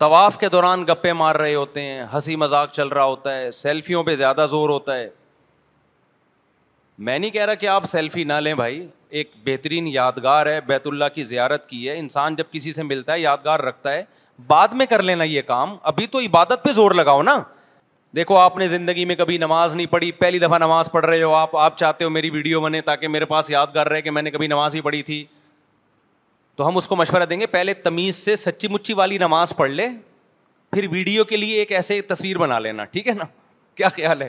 तवाफ़ के दौरान गप्पे मार रहे होते हैं हंसी मजाक चल रहा होता है सेल्फियों पे ज़्यादा जोर होता है मैं नहीं कह रहा कि आप सेल्फी ना लें भाई एक बेहतरीन यादगार है बैतुल्ला की ज़्यारत की है इंसान जब किसी से मिलता है यादगार रखता है बाद में कर लेना ये काम अभी तो इबादत पर जोर लगाओ ना देखो आपने ज़िंदगी में कभी नमाज नहीं पढ़ी पहली दफ़ा नमाज़ पढ़ रहे हो आप आप चाहते हो मेरी वीडियो बने ताकि मेरे पास यादगार रहे कि मैंने कभी नमाज़ ही पढ़ी थी तो हम उसको मशवरा देंगे पहले तमीज़ से सच्ची मुच्ची वाली नमाज पढ़ ले फिर वीडियो के लिए एक ऐसे तस्वीर बना लेना ठीक है ना क्या ख्याल है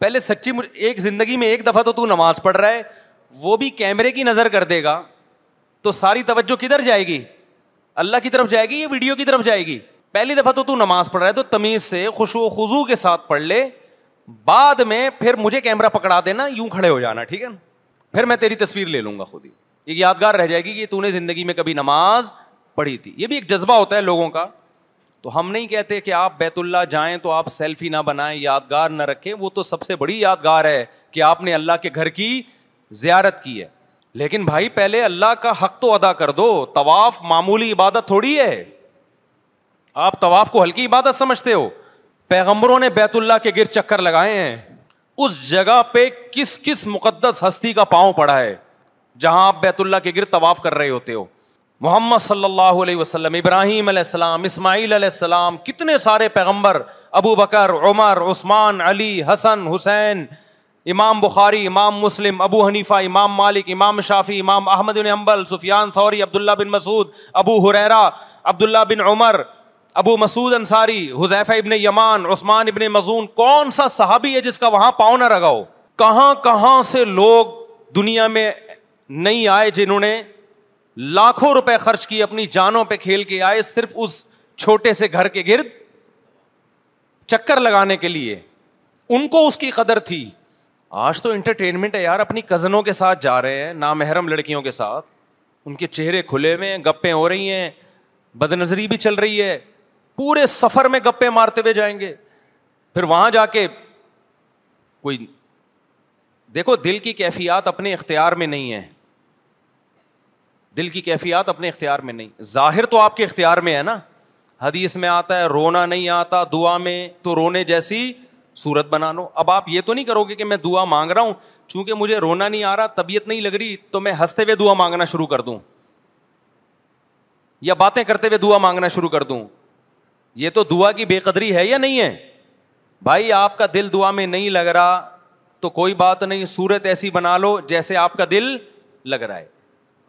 पहले सच्ची एक ज़िंदगी में एक दफ़ा तो तू नमाज़ पढ़ रहा है वो भी कैमरे की नज़र कर देगा तो सारी तवज्जो किधर जाएगी अल्लाह की तरफ जाएगी या वीडियो की तरफ जाएगी पहली दफ़ा तो तू नमाज़ पढ़ रहा है तो तमीज़ से खुशो खुजू के साथ पढ़ ले बाद में फिर मुझे कैमरा पकड़ा देना यूं खड़े हो जाना ठीक है ना फिर मैं तेरी तस्वीर ले लूँगा खुद ही एक यादगार रह जाएगी कि तूने ज़िंदगी में कभी नमाज पढ़ी थी ये भी एक जज्बा होता है लोगों का तो हम नहीं कहते कि आप बैतुल्ला जाएं तो आप सेल्फी ना बनाएं यादगार ना रखें वो तो सबसे बड़ी यादगार है कि आपने अल्लाह के घर की जियारत की है लेकिन भाई पहले अल्लाह का हक तो अदा कर दो तवाफ़ मामूली इबादत थोड़ी है आप तवाफ़ को हल्की इबादत समझते हो पैगम्बरों ने बैतुल्ला के गिर चक्कर लगाए हैं उस जगह पे किस किस मुकद्दस हस्ती का पांव पड़ा है जहां आप बैतुल्ला के गिर तवाफ कर रहे होते हो मोहम्मद सल्लल्लाहु अलैहि वसल्लम इब्राहिम अलैहिस्सलाम इस्माइल अलैहिस्सलाम कितने सारे पैगंबर अबू बकर उमर उस्मान अली हसन हुसैन इमाम बुखारी इमाम मुस्लिम अबू हनीफा इमाम मालिक इमाम शाफी इमाम अहमद बिन अम्बल सुफियान सौरी अब्दुल्ला बिन मसूद अबू हुरैरा अब्दुल्ला बिन उमर अबू मसूद अंसारी हुजैफा इबन यमान उस्मान इबन मजून कौन सा सहाबी है जिसका वहां पाओ ना रगाओ कहाँ कहाँ से लोग दुनिया में नहीं आए जिन्होंने लाखों रुपए खर्च किए अपनी जानों पे खेल के आए सिर्फ उस छोटे से घर के गिर्द चक्कर लगाने के लिए उनको उसकी कदर थी आज तो एंटरटेनमेंट है यार अपनी कजनों के साथ जा रहे हैं नामहरम लड़कियों के साथ उनके चेहरे खुले हुए हैं गप्पे हो रही हैं बदनजरी भी चल रही है पूरे सफर में गप्पे मारते हुए जाएंगे फिर वहां जाके कोई देखो दिल की कैफियात अपने इख्तियार में नहीं है दिल की कैफियात अपने इख्तियार में नहीं जाहिर तो आपके इख्तियार में है ना हदीस में आता है रोना नहीं आता दुआ में तो रोने जैसी सूरत बना लो अब आप ये तो नहीं करोगे कि मैं दुआ मांग रहा हूँ चूंकि मुझे रोना नहीं आ रहा तबीयत नहीं लग रही तो मैं हंसते हुए दुआ मांगना शुरू कर दूँ या बातें करते हुए दुआ मांगना शुरू कर दूँ ये तो दुआ की बेकदरी है या नहीं है भाई आपका दिल दुआ में नहीं लग रहा तो कोई बात नहीं सूरत ऐसी बना लो जैसे आपका दिल लग रहा है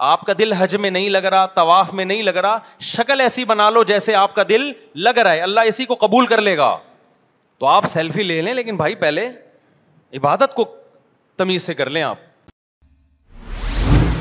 आपका दिल हज में नहीं लग रहा तवाफ में नहीं लग रहा शक्ल ऐसी बना लो जैसे आपका दिल लग रहा है अल्लाह इसी को कबूल कर लेगा तो आप सेल्फी ले लें लेकिन भाई पहले इबादत को तमीज़ से कर लें आप